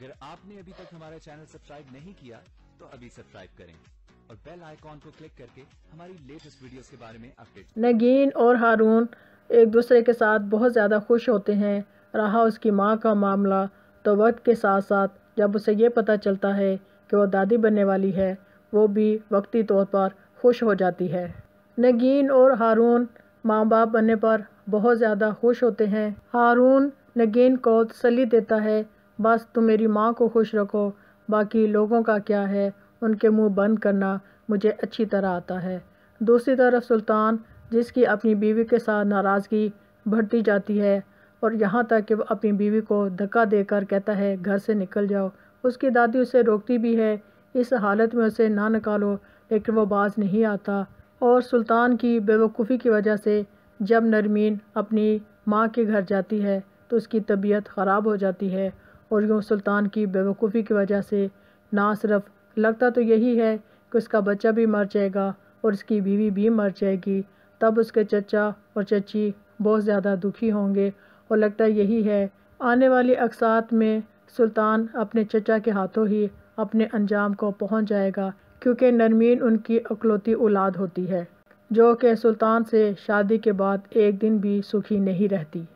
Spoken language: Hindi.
अगर आपने अभी तक हमारा चैनल सब्सक्राइब नहीं किया तो अभी सब्सक्राइब करें और बेल आइकॉन को क्लिक करके हमारी लेटेस्ट वीडियोस के बारे में अपडेट नगीन और हारून एक दूसरे के साथ बहुत ज़्यादा खुश होते हैं रहा उसकी माँ का मामला तो वक्त के साथ साथ जब उसे ये पता चलता है कि वो दादी बनने वाली है वो भी वक्ती तौर पर खुश हो जाती है नगीन और हारून माँ बाप बनने पर बहुत ज़्यादा खुश होते हैं हारून नगीन को तसली देता है बस तुम मेरी माँ को खुश रखो बाकी लोगों का क्या है उनके मुंह बंद करना मुझे अच्छी तरह आता है दूसरी तरफ सुल्तान जिसकी अपनी बीवी के साथ नाराज़गी बढ़ती जाती है और यहाँ तक कि वह अपनी बीवी को धक्का देकर कहता है घर से निकल जाओ उसकी दादी उसे रोकती भी है इस हालत में उसे ना निकालो लेकिन वो बाज नहीं आता और सुल्तान की बेवकूफ़ी की वजह से जब नरमीन अपनी माँ के घर जाती है तो उसकी तबीयत ख़राब हो जाती है और यूँ सुल्तान की बेवकूफ़ी की वजह से ना सिर्फ लगता तो यही है कि उसका बच्चा भी मर जाएगा और उसकी बीवी भी मर जाएगी तब उसके चचा और चची बहुत ज़्यादा दुखी होंगे और लगता यही है आने वाली अकसात में सुल्तान अपने चचा के हाथों ही अपने अंजाम को पहुंच जाएगा क्योंकि नरमीन उनकी अकलौती औलाद होती है जो कि सुल्तान से शादी के बाद एक दिन भी सुखी नहीं रहती